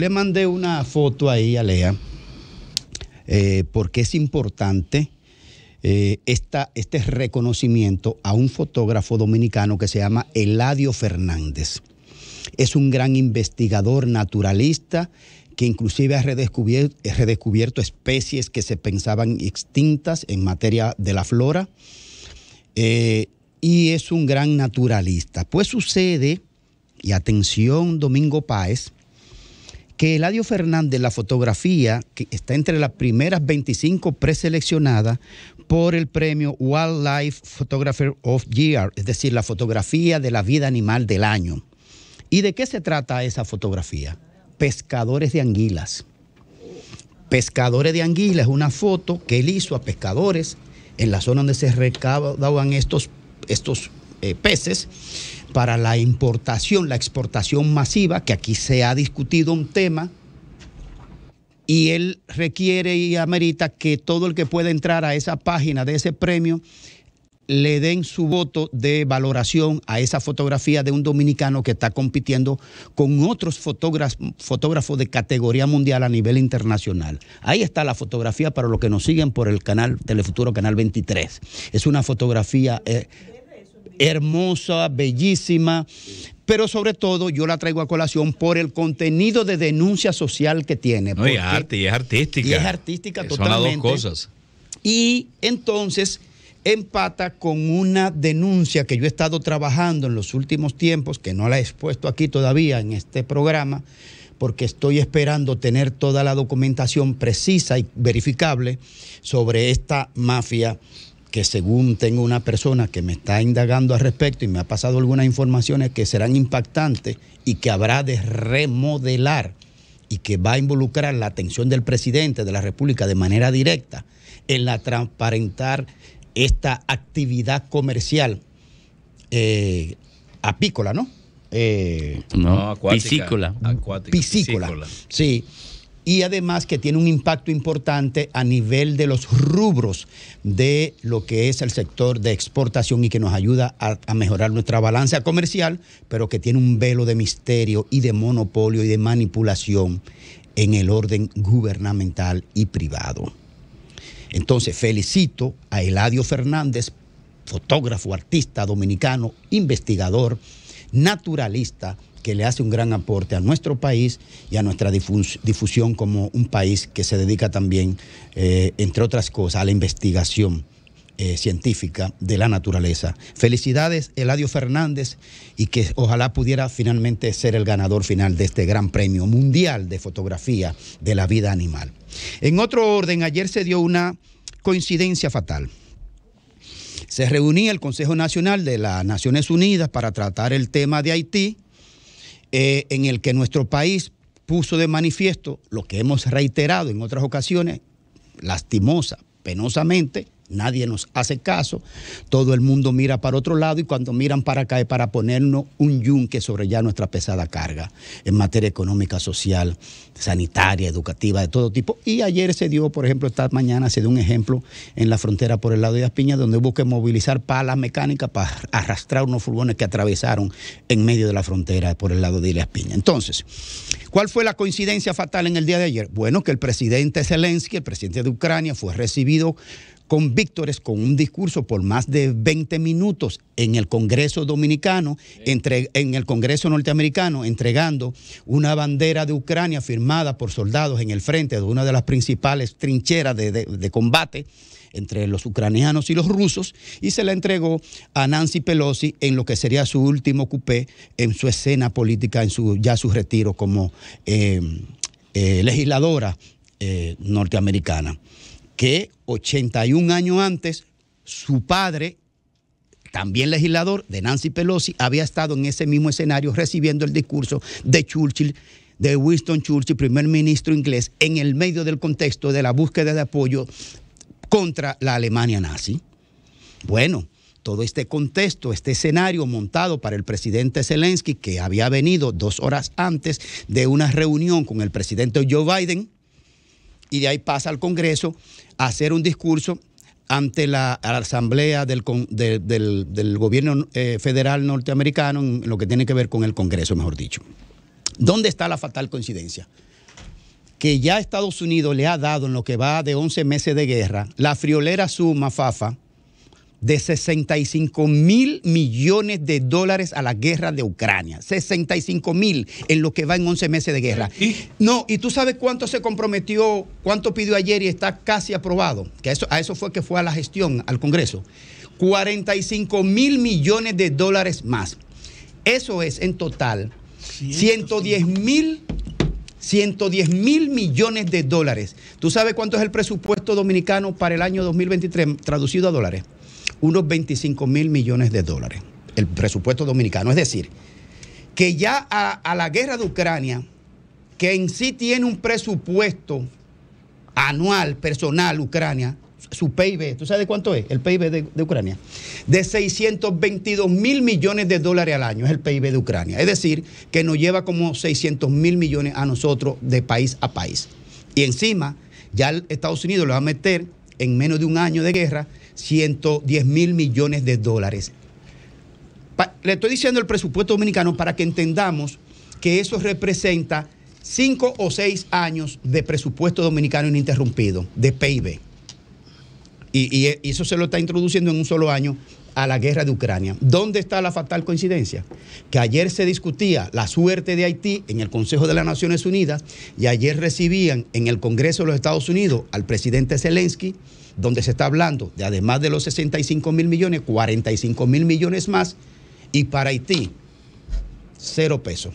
le mandé una foto ahí a Lea, eh, porque es importante eh, este reconocimiento a un fotógrafo dominicano que se llama Eladio Fernández. Es un gran investigador naturalista que inclusive ha redescubierto, especies que se pensaban extintas en materia de la flora. Eh, y es un gran naturalista. Pues sucede, y atención Domingo Páez, que Eladio Fernández, la fotografía, que está entre las primeras 25 preseleccionadas por el premio Wildlife Photographer of Year, es decir, la fotografía de la vida animal del año. ¿Y de qué se trata esa fotografía? Pescadores de anguilas. Pescadores de anguilas es una foto que él hizo a pescadores en la zona donde se recaudaban estos, estos eh, peces para la importación, la exportación masiva, que aquí se ha discutido un tema, y él requiere y amerita que todo el que pueda entrar a esa página de ese premio le den su voto de valoración a esa fotografía de un dominicano que está compitiendo con otros fotógrafos de categoría mundial a nivel internacional. Ahí está la fotografía para los que nos siguen por el canal Telefuturo Canal 23. Es una fotografía... Eh, hermosa, bellísima, pero sobre todo yo la traigo a colación por el contenido de denuncia social que tiene. es arte, y es artística. Y es artística eh, totalmente. cosas. Y entonces empata con una denuncia que yo he estado trabajando en los últimos tiempos, que no la he expuesto aquí todavía en este programa, porque estoy esperando tener toda la documentación precisa y verificable sobre esta mafia que según tengo una persona que me está indagando al respecto y me ha pasado algunas informaciones que serán impactantes y que habrá de remodelar y que va a involucrar la atención del presidente de la República de manera directa en la transparentar esta actividad comercial eh, apícola, eh, ¿no? no, acuática, piscícola. Acuática, Piscícola. Sí y además que tiene un impacto importante a nivel de los rubros de lo que es el sector de exportación y que nos ayuda a, mejorar nuestra balanza comercial, pero que tiene un velo de misterio y de monopolio y de manipulación en el orden gubernamental y privado. Entonces felicito a Eladio Fernández, fotógrafo, artista dominicano, investigador, naturalista, que le hace un gran aporte a nuestro país y a nuestra difusión como un país que se dedica también, eh, entre otras cosas, a la investigación eh, científica de la naturaleza. Felicidades, Eladio Fernández, y que ojalá pudiera finalmente ser el ganador final de este gran premio mundial de fotografía de la vida animal. En otro orden, ayer se dio una coincidencia fatal se reunía el Consejo Nacional de las Naciones Unidas para tratar el tema de Haití eh, en el que nuestro país puso de manifiesto lo que hemos reiterado en otras ocasiones, lastimosa, penosamente, Nadie nos hace caso, todo el mundo mira para otro lado y cuando miran para acá es para ponernos un yunque sobre ya nuestra pesada carga en materia económica, social, sanitaria, educativa, de todo tipo. Y ayer se dio, por ejemplo, esta mañana se dio un ejemplo en la frontera por el lado de las Piña donde hubo que movilizar palas mecánicas para arrastrar unos furgones que atravesaron en medio de la frontera por el lado de las Piña. Entonces, ¿cuál fue la coincidencia fatal en el día de ayer? Bueno, que el presidente Zelensky, el presidente de Ucrania, fue recibido con con un discurso por más de 20 minutos en el Congreso Dominicano, en el Congreso Norteamericano, entregando una bandera de Ucrania firmada por soldados en el frente de una de las principales trincheras de, combate entre los ucranianos y los rusos, y se la entregó a Nancy Pelosi en lo que sería su último coupé en su escena política, en su, ya su retiro como eh, eh, legisladora eh, norteamericana que 81 años antes su padre, también legislador de Nancy Pelosi, había estado en ese mismo escenario recibiendo el discurso de Churchill de Winston Churchill, primer ministro inglés, en el medio del contexto de la búsqueda de apoyo contra la Alemania nazi. Bueno, todo este contexto, este escenario montado para el presidente Zelensky, que había venido dos horas antes de una reunión con el presidente Joe Biden, y de ahí pasa al Congreso a hacer un discurso ante la, Asamblea del, Gobierno eh, Federal norteamericano en lo que tiene que ver con el Congreso, mejor dicho. ¿Dónde está la fatal coincidencia? Que ya Estados Unidos le ha dado en lo que va de 11 meses de guerra, la friolera suma, Fafa, de 65 mil millones de dólares a la guerra de Ucrania. 65 mil en lo que va en 11 meses de guerra. No, y tú sabes cuánto se comprometió, cuánto pidió ayer y está casi aprobado. Que a eso, a eso fue que fue a la gestión, al Congreso. 45 mil millones de dólares más. Eso es en total 110 mil 110 mil millones de dólares. ¿Tú sabes cuánto es el presupuesto dominicano para el año 2023 traducido a dólares? unos 25 mil millones de dólares, el presupuesto dominicano. Es decir, que ya a, la guerra de Ucrania, que en sí tiene un presupuesto anual personal Ucrania, su PIB, ¿tú sabes cuánto es? El PIB de, de, Ucrania. De 622 mil millones de dólares al año es el PIB de Ucrania. Es decir, que nos lleva como 600 mil millones a nosotros de país a país. Y encima, ya Estados Unidos lo va a meter en menos de un año de guerra 110 mil millones de dólares. Le estoy diciendo el presupuesto dominicano para que entendamos que eso representa cinco o seis años de presupuesto dominicano ininterrumpido, de PIB. Y, e, eso se lo está introduciendo en un solo año a la guerra de Ucrania. ¿Dónde está la fatal coincidencia? Que ayer se discutía la suerte de Haití en el Consejo de las Naciones Unidas y ayer recibían en el Congreso de los Estados Unidos al presidente Zelensky, donde se está hablando de además de los 65 mil millones, 45 mil millones más, y para Haití, cero pesos.